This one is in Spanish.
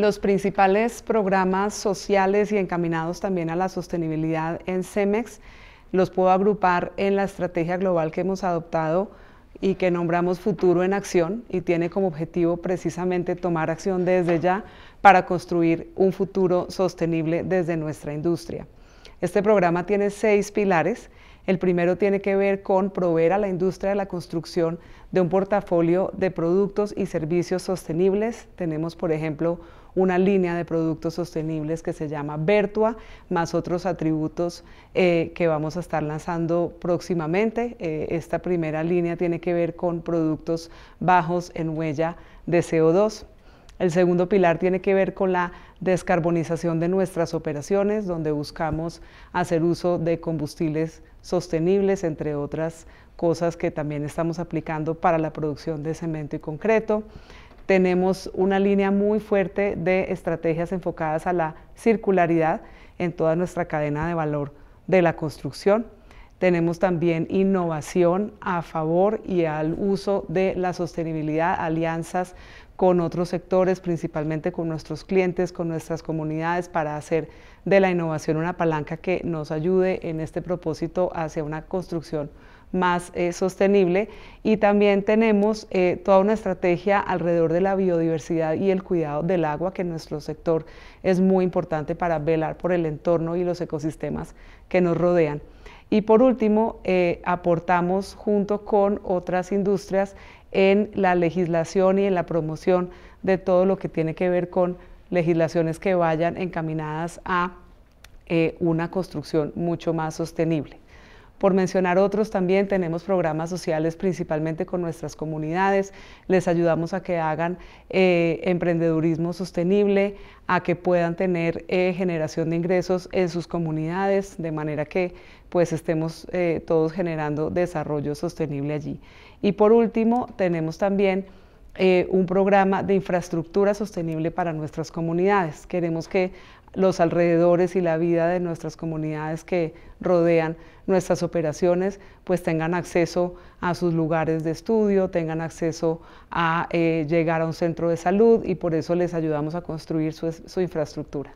Los principales programas sociales y encaminados también a la sostenibilidad en CEMEX los puedo agrupar en la estrategia global que hemos adoptado y que nombramos Futuro en Acción y tiene como objetivo precisamente tomar acción desde ya para construir un futuro sostenible desde nuestra industria. Este programa tiene seis pilares. El primero tiene que ver con proveer a la industria de la construcción de un portafolio de productos y servicios sostenibles. Tenemos, por ejemplo, una línea de productos sostenibles que se llama Vertua, más otros atributos eh, que vamos a estar lanzando próximamente. Eh, esta primera línea tiene que ver con productos bajos en huella de CO2. El segundo pilar tiene que ver con la descarbonización de nuestras operaciones, donde buscamos hacer uso de combustibles sostenibles, entre otras cosas que también estamos aplicando para la producción de cemento y concreto. Tenemos una línea muy fuerte de estrategias enfocadas a la circularidad en toda nuestra cadena de valor de la construcción. Tenemos también innovación a favor y al uso de la sostenibilidad, alianzas con otros sectores, principalmente con nuestros clientes, con nuestras comunidades, para hacer de la innovación una palanca que nos ayude en este propósito hacia una construcción más eh, sostenible y también tenemos eh, toda una estrategia alrededor de la biodiversidad y el cuidado del agua que en nuestro sector es muy importante para velar por el entorno y los ecosistemas que nos rodean. Y por último, eh, aportamos junto con otras industrias en la legislación y en la promoción de todo lo que tiene que ver con legislaciones que vayan encaminadas a eh, una construcción mucho más sostenible. Por mencionar otros, también tenemos programas sociales principalmente con nuestras comunidades, les ayudamos a que hagan eh, emprendedurismo sostenible, a que puedan tener eh, generación de ingresos en sus comunidades, de manera que pues estemos eh, todos generando desarrollo sostenible allí. Y por último, tenemos también eh, un programa de infraestructura sostenible para nuestras comunidades. Queremos que los alrededores y la vida de nuestras comunidades que rodean nuestras operaciones, pues tengan acceso a sus lugares de estudio, tengan acceso a eh, llegar a un centro de salud y por eso les ayudamos a construir su infraestructura.